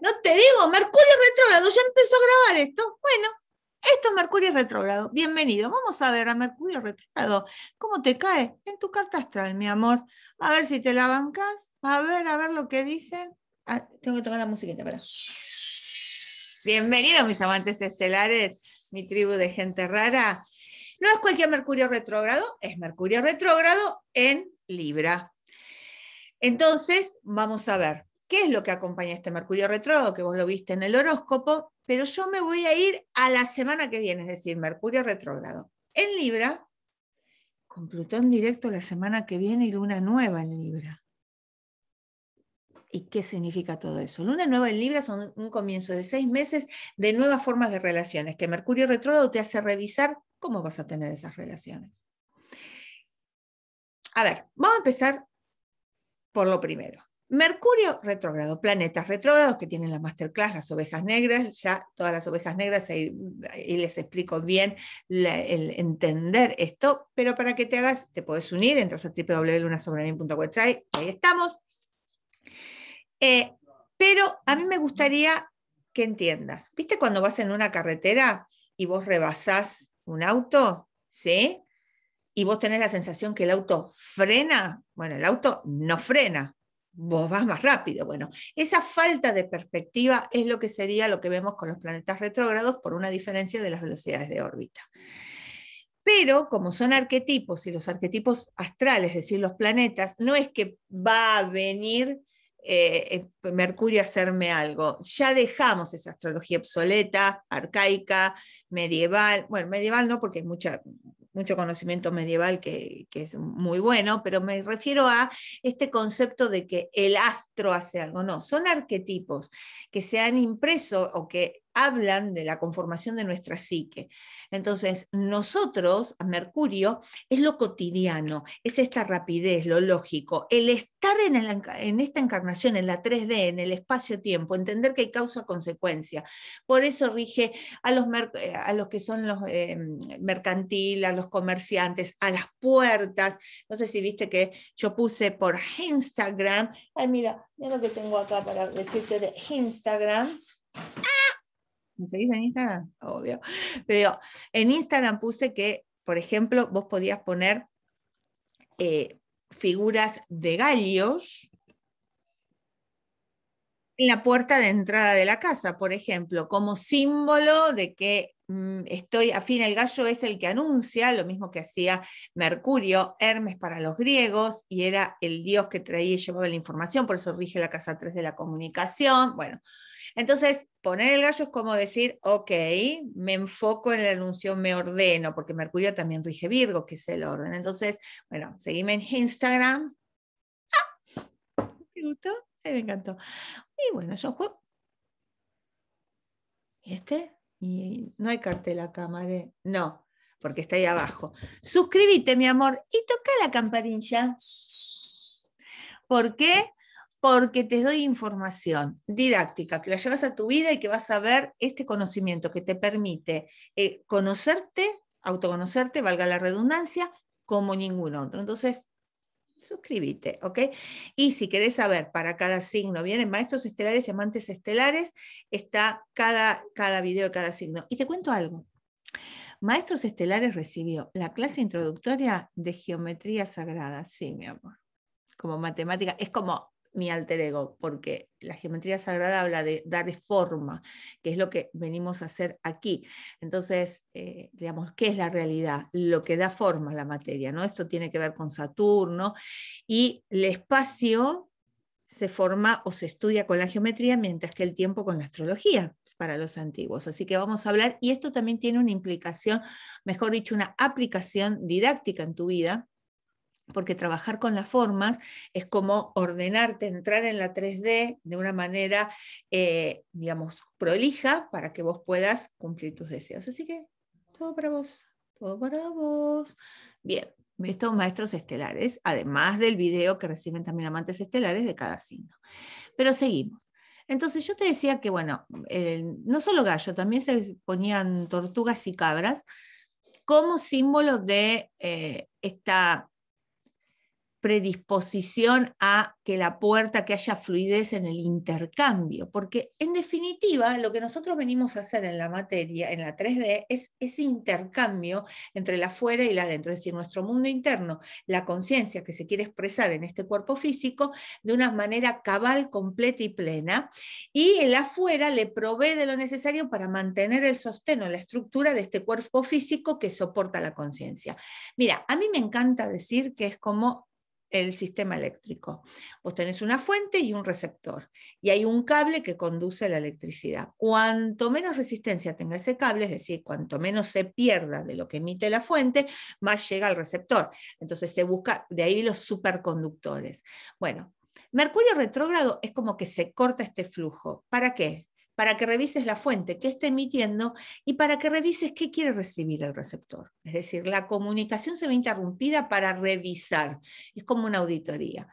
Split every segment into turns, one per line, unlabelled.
no te digo, Mercurio retrógrado, ya empezó a grabar esto. Bueno, esto es Mercurio retrógrado. Bienvenido. Vamos a ver a Mercurio retrógrado. ¿Cómo te cae? En tu carta astral, mi amor. A ver si te la bancas. A ver, a ver lo que dicen. Ah, tengo que tomar la musiquita, para. Bienvenidos, mis amantes estelares, mi tribu de gente rara. No es cualquier Mercurio retrógrado, es Mercurio retrógrado en Libra. Entonces, vamos a ver qué es lo que acompaña este Mercurio retrógrado, que vos lo viste en el horóscopo, pero yo me voy a ir a la semana que viene, es decir, Mercurio retrógrado en Libra, con Plutón directo la semana que viene y Luna nueva en Libra. ¿Y qué significa todo eso? Luna nueva en Libra son un comienzo de seis meses de nuevas formas de relaciones, que Mercurio retrógrado te hace revisar cómo vas a tener esas relaciones. A ver, vamos a empezar por lo primero. Mercurio retrógrado, planetas retrógrados que tienen las masterclass, las ovejas negras, ya todas las ovejas negras, ahí, les explico bien el entender esto, pero para que te hagas, te puedes unir, entras a www.lunasobranin.website, ahí estamos. Eh, pero a mí me gustaría que entiendas, ¿viste cuando vas en una carretera y vos rebasás un auto? ¿Sí? Y vos tenés la sensación que el auto frena, bueno, el auto no frena, vos vas más rápido. Bueno, esa falta de perspectiva es lo que sería lo que vemos con los planetas retrógrados por una diferencia de las velocidades de órbita. Pero como son arquetipos y los arquetipos astrales, es decir, los planetas, no es que va a venir eh, eh, Mercurio a hacerme algo. Ya dejamos esa astrología obsoleta, arcaica, medieval. Bueno, medieval no porque hay mucha, mucho conocimiento medieval que, es muy bueno, pero me refiero a este concepto de que el astro hace algo. No, son arquetipos que se han impreso o que hablan de la conformación de nuestra psique. Entonces, nosotros, Mercurio, es lo cotidiano, es esta rapidez, lo lógico, el estar en, esta encarnación, en la 3D, en el espacio-tiempo, entender que hay causa-consecuencia. Por eso rige a los, eh, a los que son los eh, a los comerciantes, a las puertas. No sé si viste que yo puse por Instagram, ay mira, mira lo que tengo acá para decirte de Instagram. ¡Ah! ¿Me seguís en Instagram? Obvio. Pero en Instagram puse que, por ejemplo, vos podías poner eh, figuras de gallos en la puerta de entrada de la casa, por ejemplo, como símbolo de que mm, estoy estoy fin. el gallo es el que anuncia, lo mismo que hacía Mercurio, Hermes para los griegos, y era el dios que traía y llevaba la información, por eso rige la casa 3 de la comunicación. Bueno, entonces, poner el gallo es como decir, ok, me enfoco en el anuncio, me ordeno, porque Mercurio también rige Virgo, que es el orden. Entonces, bueno, seguime en Instagram. Ah, ¿Te gustó? me encantó. Y bueno, yo juego. ¿Y este? Y no hay cartel acá, Mare. No, porque está ahí abajo. Suscríbete, mi amor, y toca la campanilla. ¿Por qué? porque te doy información didáctica que la llevas a tu vida y que vas a ver este conocimiento que te permite eh, conocerte, autoconocerte, valga la redundancia, como ningún otro. Entonces, suscríbete, ¿ok? Y si querés saber, para cada signo, vienen maestros estelares y amantes estelares, está cada, cada video, cada signo. Y te cuento algo. Maestros Estelares recibió la clase introductoria de Geometría Sagrada, sí, mi amor, como matemática, es como mi alter ego, porque la geometría sagrada habla de dar forma, que es lo que venimos a hacer aquí. Entonces, eh, digamos, ¿qué es la realidad? Lo que da forma a la materia, ¿no? Esto tiene que ver con Saturno y el espacio se forma o se estudia con la geometría, mientras que el tiempo con la astrología para los antiguos. Así que vamos a hablar, y esto también tiene una implicación, mejor dicho, una aplicación didáctica en tu vida, porque trabajar con las formas es como ordenarte, entrar en la 3D de una manera, eh, digamos, prolija para que vos puedas cumplir tus deseos. Así que todo para vos, todo para vos. Bien, estos maestros estelares, además del video que reciben también amantes estelares de cada signo. Pero seguimos. Entonces yo te decía que, bueno, eh, no solo gallo, también se ponían tortugas y cabras como símbolo de eh, esta predisposición a que la puerta, que haya fluidez en el intercambio, porque en definitiva lo que nosotros venimos a hacer en la materia, en la 3D, es ese intercambio entre la afuera y la adentro, es decir, nuestro mundo interno, la conciencia que se quiere expresar en este cuerpo físico de una manera cabal, completa y plena, y el afuera le provee de lo necesario para mantener el sostén la estructura de este cuerpo físico que soporta la conciencia. Mira, a mí me encanta decir que es como el sistema eléctrico. Vos tenés una fuente y un receptor y hay un cable que conduce la electricidad. Cuanto menos resistencia tenga ese cable, es decir, cuanto menos se pierda de lo que emite la fuente, más llega al receptor. Entonces se busca, de ahí los superconductores. Bueno, Mercurio retrógrado es como que se corta este flujo. ¿Para qué? para que revises la fuente que está emitiendo y para que revises qué quiere recibir el receptor. Es decir, la comunicación se ve interrumpida para revisar. Es como una auditoría.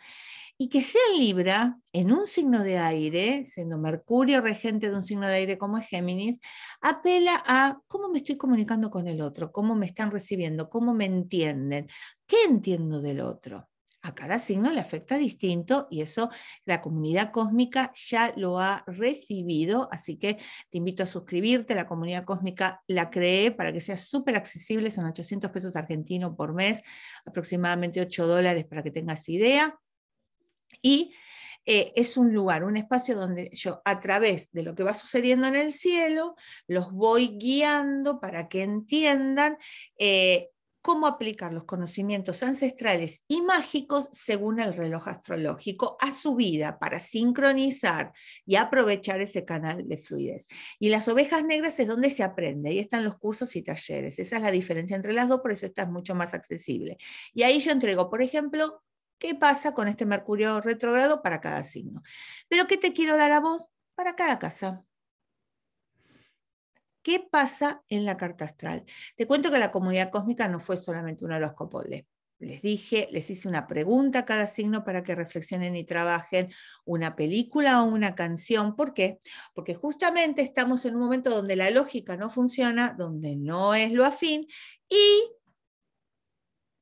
Y que sea en Libra, en un signo de aire, siendo Mercurio regente de un signo de aire como es Géminis, apela a cómo me estoy comunicando con el otro, cómo me están recibiendo, cómo me entienden, qué entiendo del otro. A cada signo le afecta distinto y eso la comunidad cósmica ya lo ha recibido, así que te invito a suscribirte. La comunidad cósmica la cree, para que sea súper accesible, son 800 pesos argentinos por mes, aproximadamente 8 dólares para que tengas idea. Y eh, es un lugar, un espacio donde yo a través de lo que va sucediendo en el cielo, los voy guiando para que entiendan eh, cómo aplicar los conocimientos ancestrales y mágicos según el reloj astrológico a su vida para sincronizar y aprovechar ese canal de fluidez. Y las ovejas negras es donde se aprende, ahí están los cursos y talleres, esa es la diferencia entre las dos, por eso está mucho más accesible. Y ahí yo entrego, por ejemplo, qué pasa con este Mercurio retrógrado para cada signo. Pero ¿qué te quiero dar a vos? Para cada casa ¿Qué pasa en la carta astral? Te cuento que la comunidad cósmica no fue solamente un horóscopo, les, les dije, les hice una pregunta a cada signo para que reflexionen y trabajen una película o una canción. ¿Por qué? Porque justamente estamos en un momento donde la lógica no funciona, donde no es lo afín y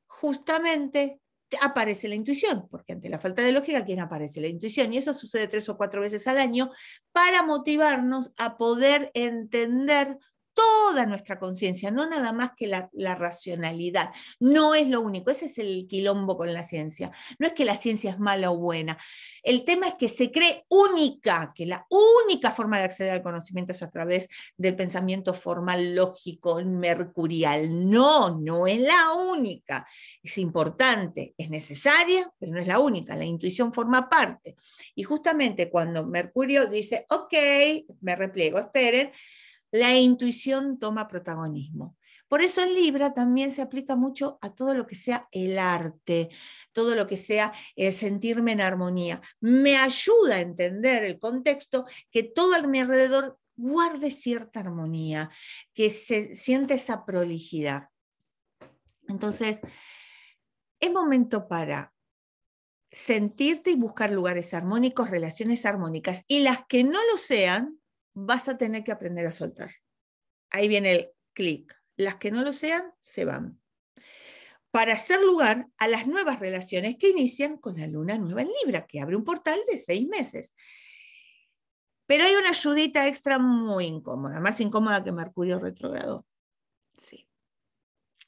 justamente aparece la intuición, porque ante la falta de lógica, ¿quién aparece? La intuición. Y eso sucede tres o cuatro veces al año para motivarnos a poder entender toda nuestra conciencia, no nada más que la, racionalidad. No es lo único, ese es el quilombo con la ciencia. No es que la ciencia es mala o buena. El tema es que se cree única, que la única forma de acceder al conocimiento es a través del pensamiento formal, lógico, mercurial. No, no es la única. Es importante, es necesaria, pero no es la única. La intuición forma parte. Y justamente cuando Mercurio dice, ok, me repliego, esperen, la intuición toma protagonismo. Por eso en Libra también se aplica mucho a todo lo que sea el arte, todo lo que sea el sentirme en armonía. Me ayuda a entender el contexto que todo a mi alrededor guarde cierta armonía, que se siente esa prolijidad. Entonces, es momento para sentirte y buscar lugares armónicos, relaciones armónicas. Y las que no lo sean, vas a tener que aprender a soltar. Ahí viene el clic. Las que no lo sean, se van. Para hacer lugar a las nuevas relaciones que inician con la luna nueva en Libra, que abre un portal de seis meses. Pero hay una ayudita extra muy incómoda, más incómoda que Mercurio retrogrado. Sí.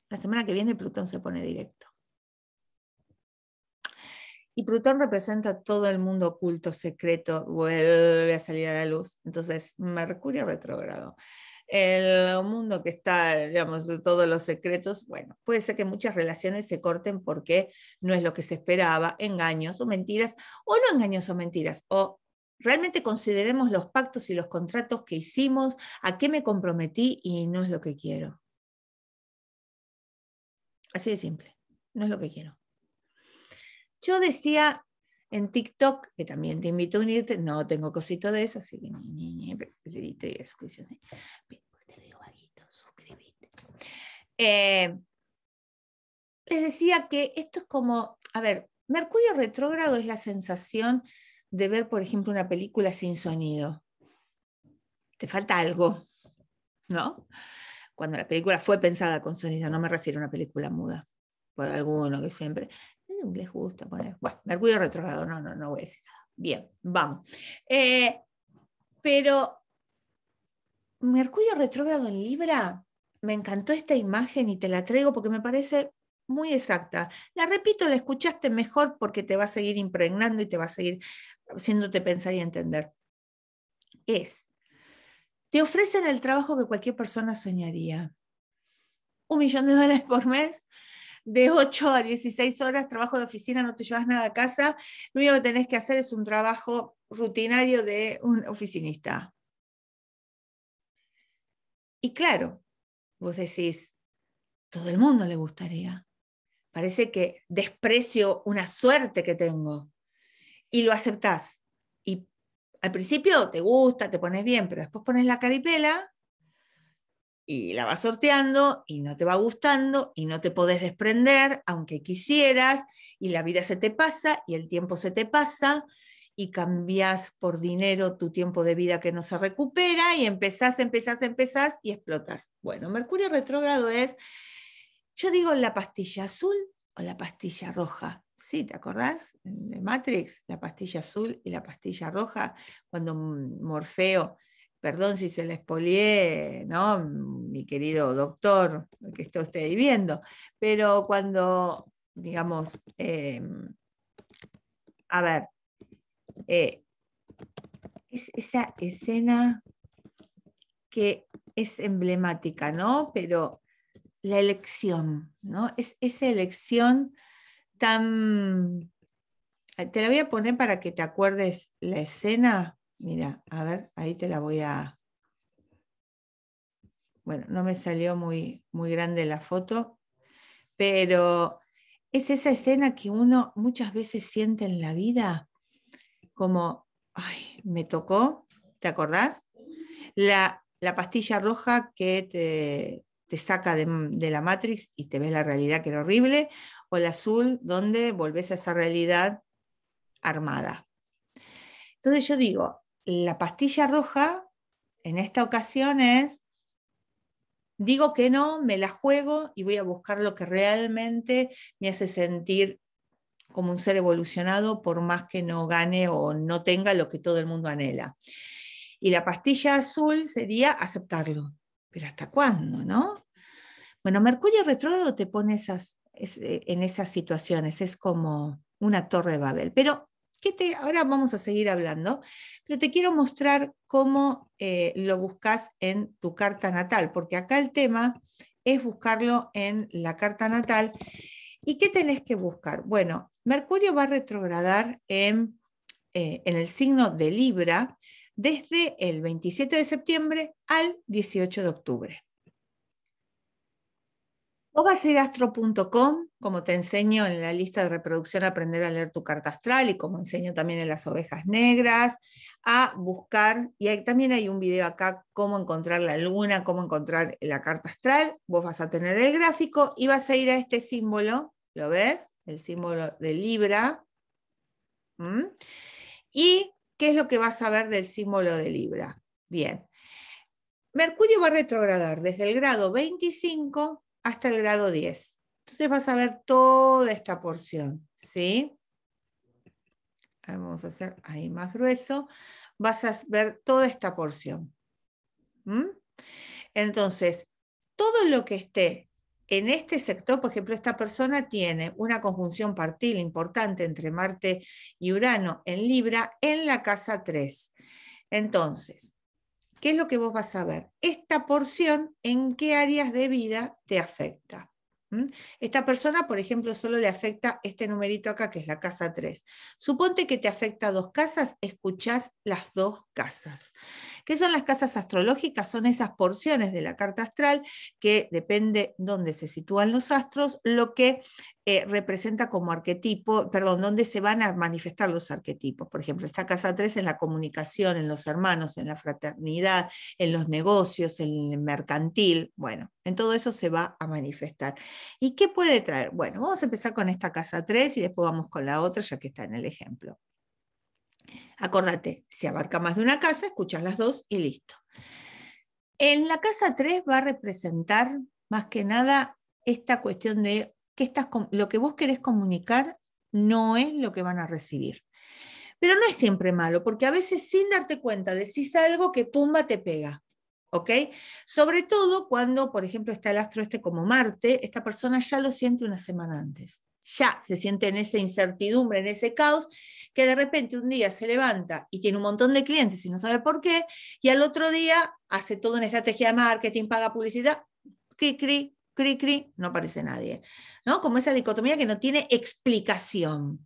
La semana que viene Plutón se pone directo. Y Plutón representa todo el mundo oculto, secreto, vuelve a salir a la luz. Entonces, Mercurio retrógrado. El mundo que está, digamos, todos los secretos, bueno, puede ser que muchas relaciones se corten porque no es lo que se esperaba, engaños o mentiras, o no engaños o mentiras, o realmente consideremos los pactos y los contratos que hicimos, a qué me comprometí y no es lo que quiero. Así de simple, no es lo que quiero. Yo decía en TikTok, que también te invito a unirte, no tengo cosito de eso, así que ni, y Te veo bajito, suscríbete. Eh, les decía que esto es como, a ver, Mercurio retrógrado es la sensación de ver, por ejemplo, una película sin sonido. Te falta algo, ¿no? Cuando la película fue pensada con sonido, no me refiero a una película muda, por alguno que siempre les gusta poner. Bueno, Mercurio retrogrado, no, no, no voy a decir nada. Bien, vamos. Eh, pero Mercurio retrógrado en Libra, me encantó esta imagen y te la traigo porque me parece muy exacta. La repito, la escuchaste mejor porque te va a seguir impregnando y te va a seguir haciéndote pensar y entender. Es, te ofrecen el trabajo que cualquier persona soñaría. Un millón de dólares por mes, de 8 a 16 horas, trabajo de oficina, no te llevas nada a casa, lo único que tenés que hacer es un trabajo rutinario de un oficinista. Y claro, vos decís, todo el mundo le gustaría. Parece que desprecio una suerte que tengo. Y lo aceptás. Y al principio te gusta, te pones bien, pero después pones la caripela y la vas sorteando y no te va gustando y no te podés desprender aunque quisieras y la vida se te pasa y el tiempo se te pasa y cambias por dinero tu tiempo de vida que no se recupera y empezás, empezás, empezás y explotas. Bueno, Mercurio retrógrado es, yo digo la pastilla azul o la pastilla roja. Sí, ¿te acordás? De Matrix, la pastilla azul y la pastilla roja, cuando Morfeo perdón si se les polié, ¿no? Mi querido doctor que está usted viviendo. viendo, pero cuando, digamos, eh, a ver, eh, es esa escena que es emblemática, ¿no? Pero la elección, ¿no? Es esa elección tan... Te la voy a poner para que te acuerdes la escena Mira, a ver, ahí te la voy a... Bueno, no me salió muy, muy grande la foto, pero es esa escena que uno muchas veces siente en la vida como, ay, me tocó, ¿te acordás? La, pastilla roja que te, saca de, de, la Matrix y te ves la realidad que era horrible, o el azul donde volvés a esa realidad armada. Entonces yo digo, la pastilla roja en esta ocasión es, digo que no, me la juego y voy a buscar lo que realmente me hace sentir como un ser evolucionado por más que no gane o no tenga lo que todo el mundo anhela. Y la pastilla azul sería aceptarlo. Pero ¿hasta cuándo, no? Bueno, Mercurio retrógrado te pone esas, eh, en esas situaciones, es como una torre de Babel. Pero ahora vamos a seguir hablando, pero te quiero mostrar cómo eh, lo buscas en tu carta natal, porque acá el tema es buscarlo en la carta natal. ¿Y qué tenés que buscar? Bueno, Mercurio va a retrogradar en, eh, en el signo de Libra desde el 27 de septiembre al 18 de octubre. Vos vas a ir a astro.com, como te enseño en la lista de reproducción Aprender a leer tu carta astral y como enseño también en las ovejas negras, a buscar, y también hay un video acá, cómo encontrar la luna, cómo encontrar la carta astral. Vos vas a tener el gráfico y vas a ir a este símbolo, ¿lo ves? El símbolo de Libra. ¿Mm? ¿Y qué es lo que vas a ver del símbolo de Libra? Bien. Mercurio va a retrogradar desde el grado 25 hasta el grado 10. Entonces vas a ver toda esta porción, ¿sí? vamos a hacer ahí más grueso. Vas a ver toda esta porción. Entonces, todo lo que esté en este sector, por ejemplo, esta persona tiene una conjunción partil importante entre Marte y Urano en Libra en la casa 3. Entonces, ¿Qué es lo que vos vas a ver? Esta porción, ¿en qué áreas de vida te afecta? ¿Mm? Esta persona, por ejemplo, solo le afecta este numerito acá, que es la casa 3. Suponte que te afecta dos casas, escuchás las dos casas. ¿Qué son las casas astrológicas? Son esas porciones de la carta astral que depende dónde se sitúan los astros, lo que eh, representa como arquetipo, perdón, dónde se van a manifestar los arquetipos. Por ejemplo, esta casa 3 en la comunicación, en los hermanos, en la fraternidad, en los negocios, en el mercantil. Bueno, en todo eso se va a manifestar. ¿Y qué puede traer? Bueno, vamos a empezar con esta casa 3 y después vamos con la otra, ya que está en el ejemplo. Acordate, si abarca más de una casa, escuchas las dos y listo. En la casa 3 va a representar más que nada esta cuestión de que estás, lo que vos querés comunicar no es lo que van a recibir. Pero no es siempre malo, porque a veces sin darte cuenta decís algo que pumba te pega. ¿Ok? Sobre todo cuando, por ejemplo, está el astro este como Marte, esta persona ya lo siente una semana antes. Ya se siente en esa incertidumbre, en ese caos, que de repente un día se levanta y tiene un montón de clientes y no sabe por qué, y al otro día hace toda una estrategia de marketing, paga publicidad, cri, cri, cri, cri, no aparece nadie. ¿no? Como esa dicotomía que no tiene explicación.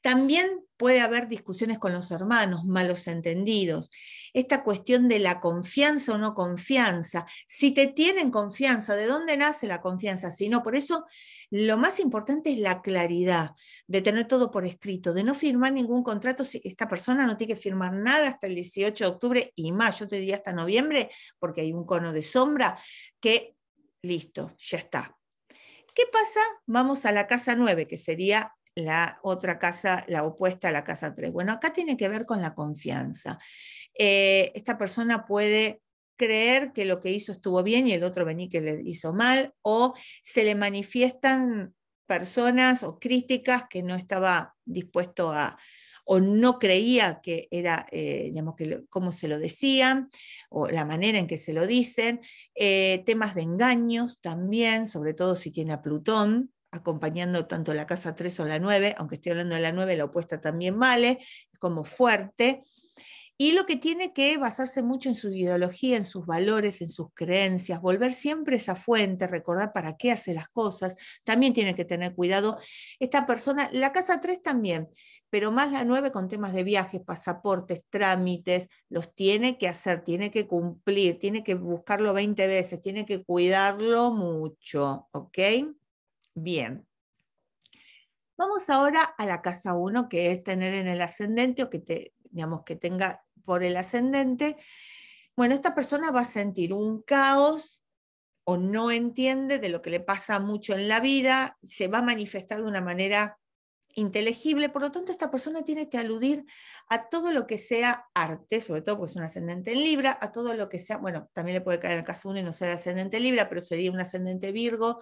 También puede haber discusiones con los hermanos, malos entendidos. Esta cuestión de la confianza o no confianza. Si te tienen confianza, ¿de dónde nace la confianza? Si no, por eso lo más importante es la claridad, de tener todo por escrito, de no firmar ningún contrato. Si esta persona no tiene que firmar nada hasta el 18 de octubre y más, yo te diría hasta noviembre, porque hay un cono de sombra que, listo, ya está. ¿Qué pasa? Vamos a la casa 9, que sería la otra casa, la opuesta a la casa 3. Bueno, acá tiene que ver con la confianza. Eh, esta persona puede creer que lo que hizo estuvo bien y el otro vení que le hizo mal, o se le manifiestan personas o críticas que no estaba dispuesto a, o no creía que era, eh, digamos, que cómo se lo decían o la manera en que se lo dicen. Eh, temas de engaños también, sobre todo si tiene a Plutón acompañando tanto la casa 3 o la 9, aunque estoy hablando de la 9, la opuesta también vale, como fuerte y lo que tiene que basarse mucho en su ideología, en sus valores, en sus creencias, volver siempre esa fuente, recordar para qué hace las cosas, también tiene que tener cuidado. Esta persona, la casa 3 también, pero más la 9 con temas de viajes, pasaportes, trámites, los tiene que hacer, tiene que cumplir, tiene que buscarlo 20 veces, tiene que cuidarlo mucho, ¿ok? Bien. Vamos ahora a la casa 1, que es tener en el ascendente o que te, digamos, que tenga por el ascendente, bueno, esta persona va a sentir un caos o no entiende de lo que le pasa mucho en la vida, se va a manifestar de una manera inteligible, por lo tanto esta persona tiene que aludir a todo lo que sea arte, sobre todo porque es un ascendente en Libra, a todo lo que sea, bueno, también le puede caer el caso uno y no ser ascendente en Libra, pero sería un ascendente Virgo,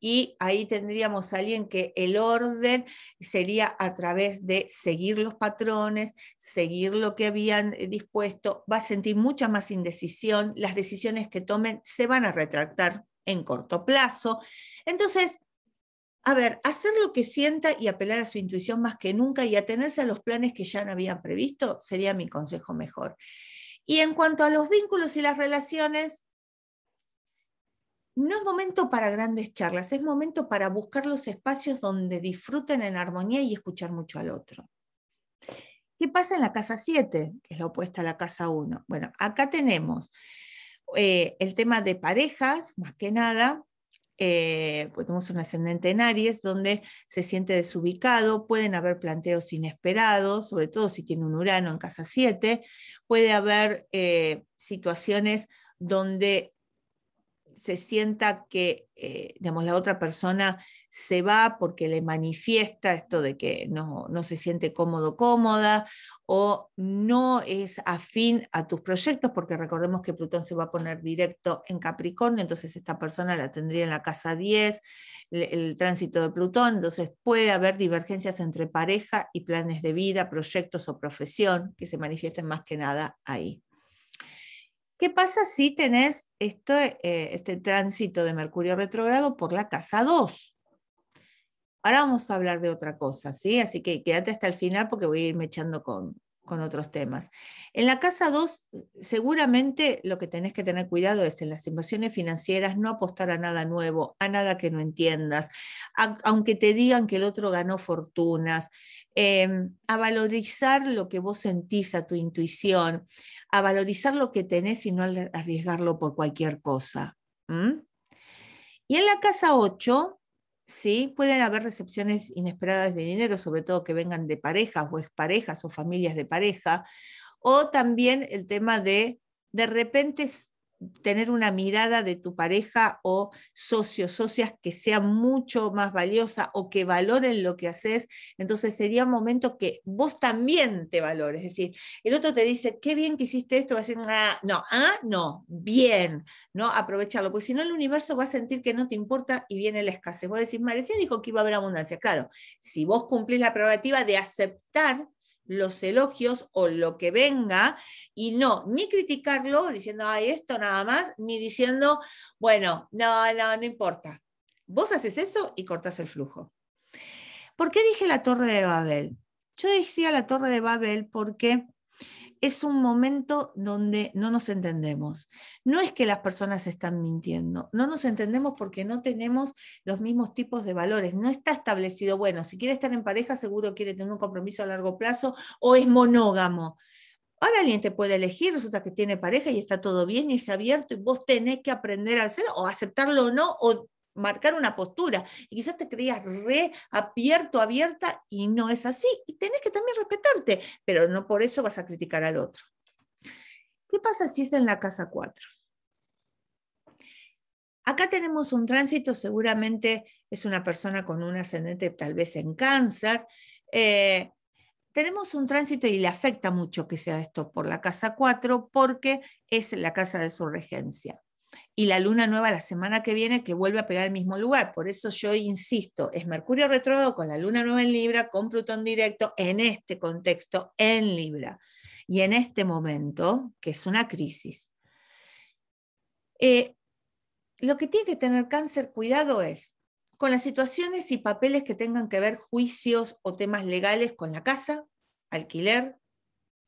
y ahí tendríamos a alguien que el orden sería a través de seguir los patrones, seguir lo que habían eh, dispuesto, va a sentir mucha más indecisión, las decisiones que tomen se van a retractar en corto plazo. Entonces, a ver, hacer lo que sienta y apelar a su intuición más que nunca y atenerse a los planes que ya no habían previsto sería mi consejo mejor. Y en cuanto a los vínculos y las relaciones, no es momento para grandes charlas, es momento para buscar los espacios donde disfruten en armonía y escuchar mucho al otro. ¿Qué pasa en la casa 7, que es la opuesta a la casa 1? Bueno, acá tenemos eh, el tema de parejas, más que nada, eh, pues tenemos un ascendente en Aries, donde se siente desubicado, pueden haber planteos inesperados, sobre todo si tiene un Urano en casa 7, puede haber eh, situaciones donde se sienta que, eh, la otra persona se va porque le manifiesta esto de que no, se siente cómodo, cómoda, o no es afín a tus proyectos, porque recordemos que Plutón se va a poner directo en Capricornio, entonces esta persona la tendría en la casa 10, el tránsito de Plutón, entonces puede haber divergencias entre pareja y planes de vida, proyectos o profesión que se manifiesten más que nada ahí. ¿Qué pasa si tenés esto, eh, este tránsito de Mercurio retrogrado por la casa 2? Ahora vamos a hablar de otra cosa, ¿sí? Así que quédate hasta el final porque voy a irme echando con, otros temas. En la casa 2, seguramente lo que tenés que tener cuidado es en las inversiones financieras no apostar a nada nuevo, a nada que no entiendas, aunque te digan que el otro ganó fortunas, em, a valorizar lo que vos sentís, a tu intuición a valorizar lo que tenés y no arriesgarlo por cualquier cosa. Y en la casa 8, ¿sí? pueden haber recepciones inesperadas de dinero, sobre todo que vengan de parejas o exparejas o familias de pareja, o también el tema de de repente tener una mirada de tu pareja o socios, socias que sea mucho más valiosa o que valoren lo que haces, entonces sería un momento que vos también te valores. Es decir, el otro te dice, qué bien que hiciste esto, va a decir, ah, no, ah, no, bien, ¿no? Aprovecharlo, porque si no el universo va a sentir que no te importa y viene la escasez. Vos decís, Marecía dijo que iba a haber abundancia. Claro, si vos cumplís la prerrogativa de aceptar los elogios o lo que venga y no ni criticarlo diciendo, ay, esto nada más, ni diciendo, bueno, no, no, no importa. Vos haces eso y cortas el flujo. ¿Por qué dije la Torre de Babel? Yo decía la Torre de Babel porque es un momento donde no nos entendemos. No es que las personas están mintiendo, no nos entendemos porque no tenemos los mismos tipos de valores. No está establecido, bueno, si quiere estar en pareja, seguro quiere tener un compromiso a largo plazo o es monógamo. Ahora alguien te puede elegir, resulta que tiene pareja y está todo bien y es abierto y vos tenés que aprender a hacerlo, o aceptarlo o no, o marcar una postura y quizás te creías re abierto, abierta y no es así. Y tenés que también respetarte, pero no por eso vas a criticar al otro. ¿Qué pasa si es en la casa 4? Acá tenemos un tránsito, seguramente es una persona con un ascendente tal vez en cáncer. Eh, tenemos un tránsito y le afecta mucho que sea esto por la casa 4 porque es la casa de su regencia y la luna nueva la semana que viene que vuelve a pegar el mismo lugar. Por eso yo insisto, es Mercurio retrógrado con la luna nueva en Libra, con Plutón directo, en este contexto, en Libra. Y en este momento, que es una crisis. Eh, lo que tiene que tener cáncer cuidado es con las situaciones y papeles que tengan que ver juicios o temas legales con la casa, alquiler,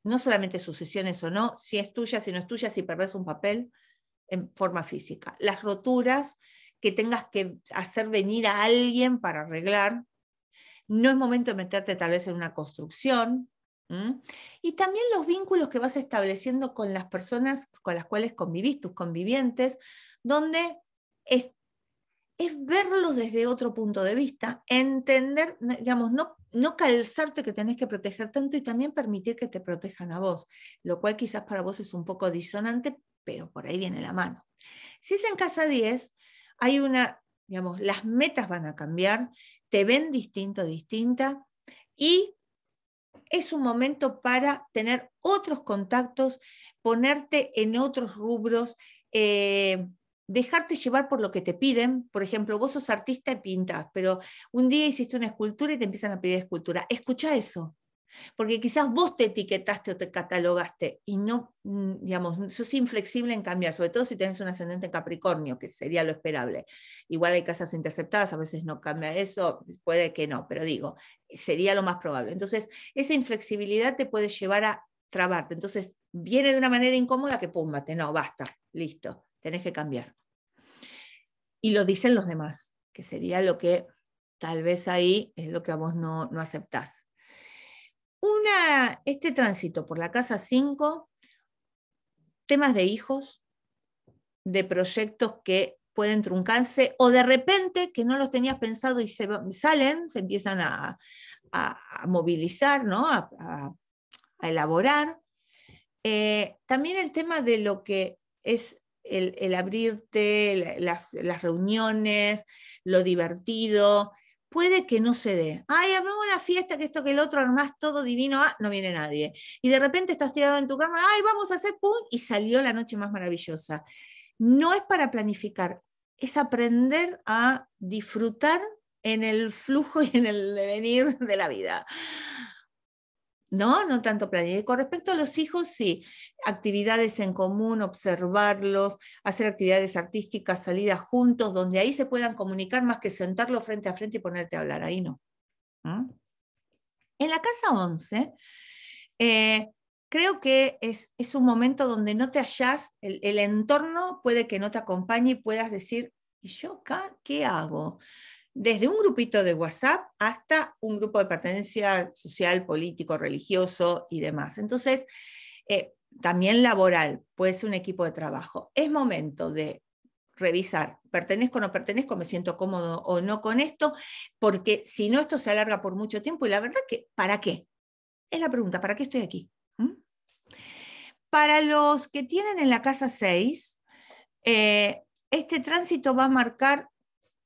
no solamente sucesiones o no, si es tuya, si no es tuya, si perdés un papel, en forma física. Las roturas que tengas que hacer venir a alguien para arreglar. No es momento de meterte tal vez en una construcción. Y también los vínculos que vas estableciendo con las personas con las cuales convivís, tus convivientes, donde es, es verlos desde otro punto de vista, entender, digamos, no, no calzarte que tenés que proteger tanto y también permitir que te protejan a vos, lo cual quizás para vos es un poco disonante, pero por ahí viene la mano. Si es en casa 10, hay una, digamos, las metas van a cambiar, te ven distinto, distinta, y es un momento para tener otros contactos, ponerte en otros rubros, eh, dejarte llevar por lo que te piden. Por ejemplo, vos sos artista y pintas, pero un día hiciste una escultura y te empiezan a pedir escultura. Escucha eso. Porque quizás vos te etiquetaste o te catalogaste y no, mm, digamos, sos inflexible en cambiar, sobre todo si tenés un ascendente en Capricornio, que sería lo esperable. Igual hay casas interceptadas, a veces no cambia eso, puede que no, pero digo, sería lo más probable. Entonces, esa inflexibilidad te puede llevar a trabarte. Entonces, viene de una manera incómoda que púmbate, no, basta, listo, tenés que cambiar. Y lo dicen los demás, que sería lo que tal vez ahí es lo que a vos no, no aceptás. Una, este tránsito por la casa 5, temas de hijos, de proyectos que pueden truncarse o de repente que no los tenías pensado y se salen, se empiezan a, movilizar, ¿no? a, elaborar. Eh, también el tema de lo que es el, abrirte, las, reuniones, lo divertido, puede que no se dé. Ay, armamos una fiesta, que esto, que el otro, armás todo divino, ah, no viene nadie. Y de repente estás tirado en tu cama, ay, vamos a hacer pum, y salió la noche más maravillosa. No es para planificar, es aprender a disfrutar en el flujo y en el devenir de la vida. ¿no? No tanto planear. Y con respecto a los hijos, sí, actividades en común, observarlos, hacer actividades artísticas, salidas juntos, donde ahí se puedan comunicar más que sentarlo frente a frente y ponerte a hablar, ahí no. En la casa 11, eh, creo que es, un momento donde no te hallás, el, el entorno puede que no te acompañe y puedas decir, ¿y yo acá qué hago? desde un grupito de WhatsApp hasta un grupo de pertenencia social, político, religioso y demás. Entonces, eh, también laboral, puede ser un equipo de trabajo. Es momento de revisar, pertenezco o no pertenezco, me siento cómodo o no con esto, porque si no, esto se alarga por mucho tiempo y la verdad que, ¿para qué? Es la pregunta, ¿para qué estoy aquí? ¿Mm? Para los que tienen en la casa 6, eh, este tránsito va a marcar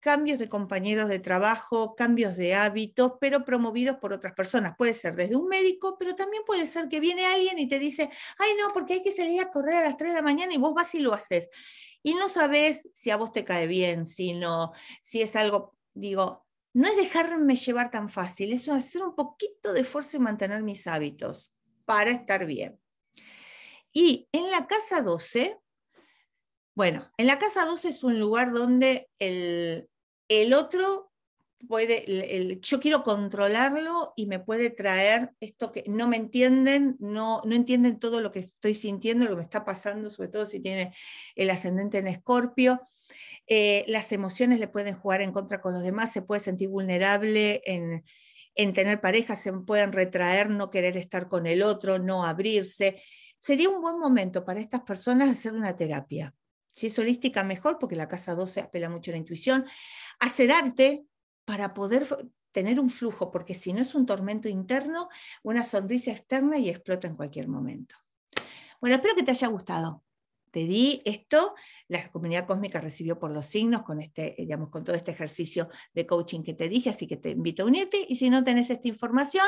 cambios de compañeros de trabajo, cambios de hábitos, pero promovidos por otras personas. Puede ser desde un médico, pero también puede ser que viene alguien y te dice, ay no, porque hay que salir a correr a las 3 de la mañana y vos vas y lo haces. Y no sabes si a vos te cae bien, si no, si es algo, digo, no es dejarme llevar tan fácil, eso es hacer un poquito de esfuerzo y mantener mis hábitos para estar bien. Y en la casa 12, bueno, en la casa 12 es un lugar donde el, el otro puede, yo quiero controlarlo y me puede traer esto que no me entienden, no, no entienden todo lo que estoy sintiendo, lo que me está pasando, sobre todo si tiene el ascendente en escorpio. Eh, las emociones le pueden jugar en contra con los demás, se puede sentir vulnerable en, en tener pareja, se pueden retraer, no querer estar con el otro, no abrirse. Sería un buen momento para estas personas hacer una terapia. Si es holística, mejor, porque la casa 12 apela mucho a la intuición. Hacer arte para poder tener un flujo, porque si no es un tormento interno, una sonrisa externa y explota en cualquier momento. Bueno, espero que te haya gustado te di esto, la comunidad cósmica recibió por los signos con, este, eh, digamos, con todo este ejercicio de coaching que te dije, así que te invito a unirte y si no tenés esta información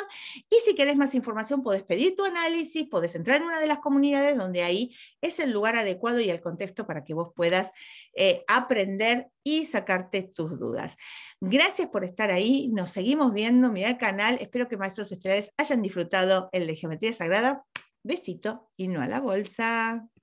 y si querés más información podés pedir tu análisis, podés entrar en una de las comunidades donde ahí es el lugar adecuado y el contexto para que vos puedas eh, aprender y sacarte tus dudas. Gracias por estar ahí, nos seguimos viendo, mira el canal, espero que Maestros estrellas hayan disfrutado el de Geometría Sagrada. Besito y no a la bolsa.